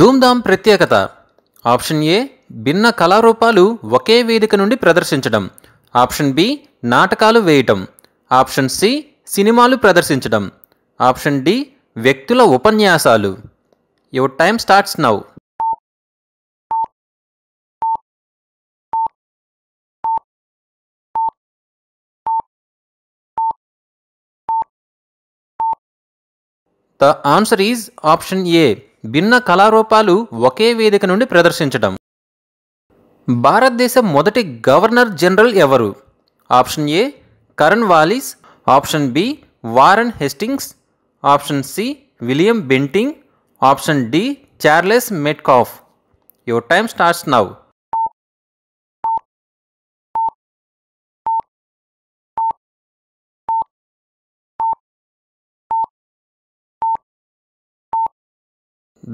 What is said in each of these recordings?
ధూమ్ధామ్ ప్రత్యేకత option A భిన్న కళారూపాలు ఒకే వేదిక నుండి ప్రదర్శించడం ఆప్షన్ బి నాటకాలు వేయటం ఆప్షన్ సి సినిమాలు ప్రదర్శించడం ఆప్షన్ డి వ్యక్తుల ఉపన్యాసాలు your time starts now the answer is option A భిన్న కళారూపాలు ఒకే వేదిక నుండి ప్రదర్శించడం భారతదేశం మొదటి గవర్నర్ జనరల్ ఎవరు option A Cornwallis option B Warren Hastings option C William Bentinck option D Charles Metcalfe your time starts now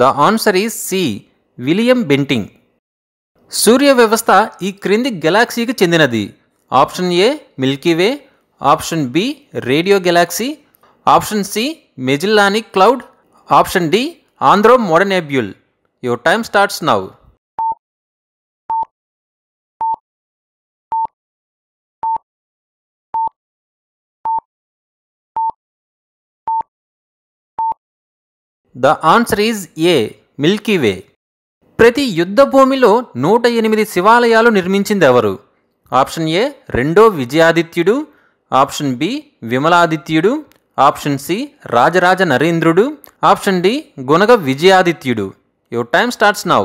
the answer is C William Bentinck సూర్య వ్యవస్థ ఈ క్రింది గెలాక్సీకి చెందినది option A Milky Way option B radio galaxy option C Magellanic cloud option D ఆంధ్రో మోడర్నేబ్యూల్ your time starts now the answer is A Milky Way ప్రతి యుద్ధ భూమిలో నూట ఎనిమిది శివాలయాలు నిర్మించింది ఎవరు ఆప్షన్ ఏ రెండో విజయాదిత్యుడు ఆప్షన్ బి విమలాదిత్యుడు ఆప్షన్ సి రాజరాజ నరేంద్రుడు ఆప్షన్ డి గుణగ విజయాదిత్యుడు your time starts now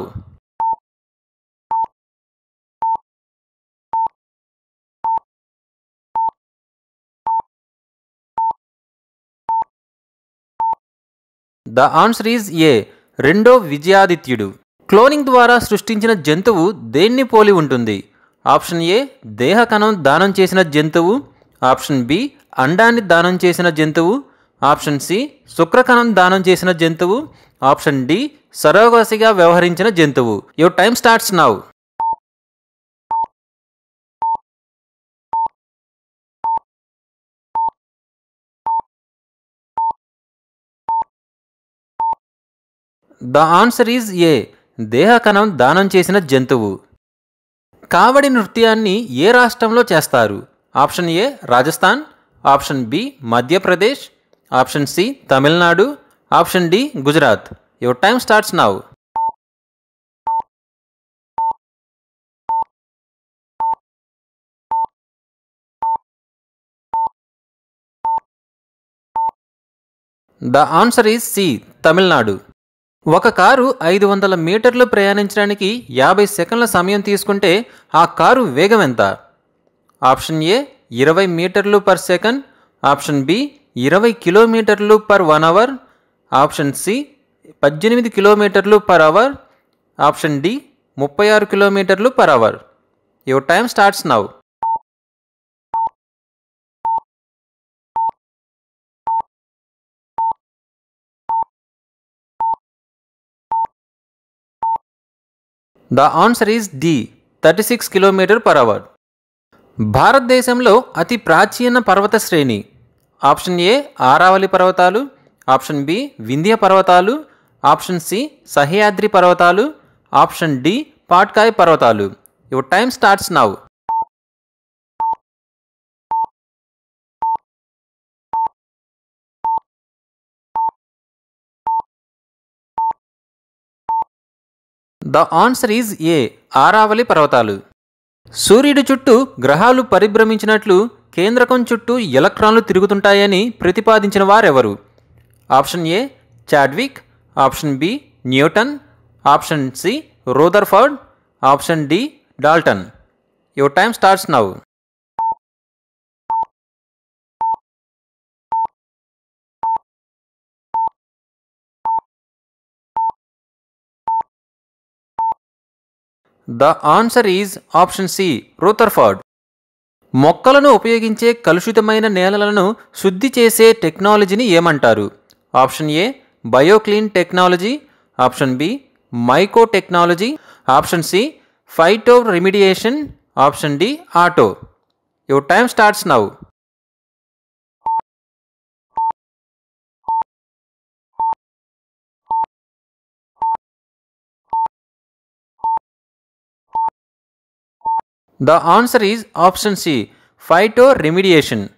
the answer is A రెండో విజయాదిత్యుడు క్లోనింగ్ ద్వారా సృష్టించిన జంతువు దేన్ని పోలి ఉంటుంది ఆప్షన్ ఏ దేహ కణం దానం చేసిన జంతువు ఆప్షన్ బి అండాన్ని దానం చేసిన జంతువు ఆప్షన్ సి శుక్రకణం దానం చేసిన జంతువు ఆప్షన్ డి సరోగసిగా వ్యవహరించిన జంతువు your time starts now the answer is A దేహ కణం దానం చేసిన జంతువు కావడి నృత్యాన్ని ఏ రాష్ట్రంలో చేస్తారు option A Rajasthan option B Madhya Pradesh option C Tamil Nadu option D Gujarat your time starts now the answer is C Tamil Nadu ఒక కారు ఐదు వందల మీటర్లు ప్రయాణించడానికి యాభై సెకండ్ల సమయం తీసుకుంటే ఆ కారు వేగం ఎంత ఆప్షన్ ఏ ఇరవై మీటర్లు పర్ సెకండ్ ఆప్షన్ బి ఇరవై కిలోమీటర్లు per one hour option C పద్దెనిమిది కిలోమీటర్లు పర్ అవర్ ఆప్షన్ డి ముప్పై ఆరు కిలోమీటర్లు per hour your time starts now the answer is D thirty six kilometre per hour భారతదేశంలో అతి ప్రాచీన పర్వత శ్రేణి ఆప్షన్ ఏ ఆరావళి పర్వతాలు ఆప్షన్ బి వింధ్య పర్వతాలు ఆప్షన్ సి సహ్యాద్రి పర్వతాలు ఆప్షన్ డి పాట్కాయ్ పర్వతాలు your time starts now the answer is A Aravalli పర్వతాలు సూర్యుడి చుట్టూ గ్రహాలు పరిభ్రమించినట్లు కేంద్రకం చుట్టూ ఎలక్ట్రాన్లు తిరుగుతుంటాయని ప్రతిపాదించిన వారెవరు option A Chadwick option B Newton option C Rutherford option D Dalton your time starts now the answer is option C Rutherford మొక్కలను ఉపయోగించే కలుషితమైన నేలలను శుద్ధి చేసే టెక్నాలజీని ఏమంటారు option A bioclean technology option B myco technology option C phytoremediation option D auto your time starts now The answer is option C phytoremediation.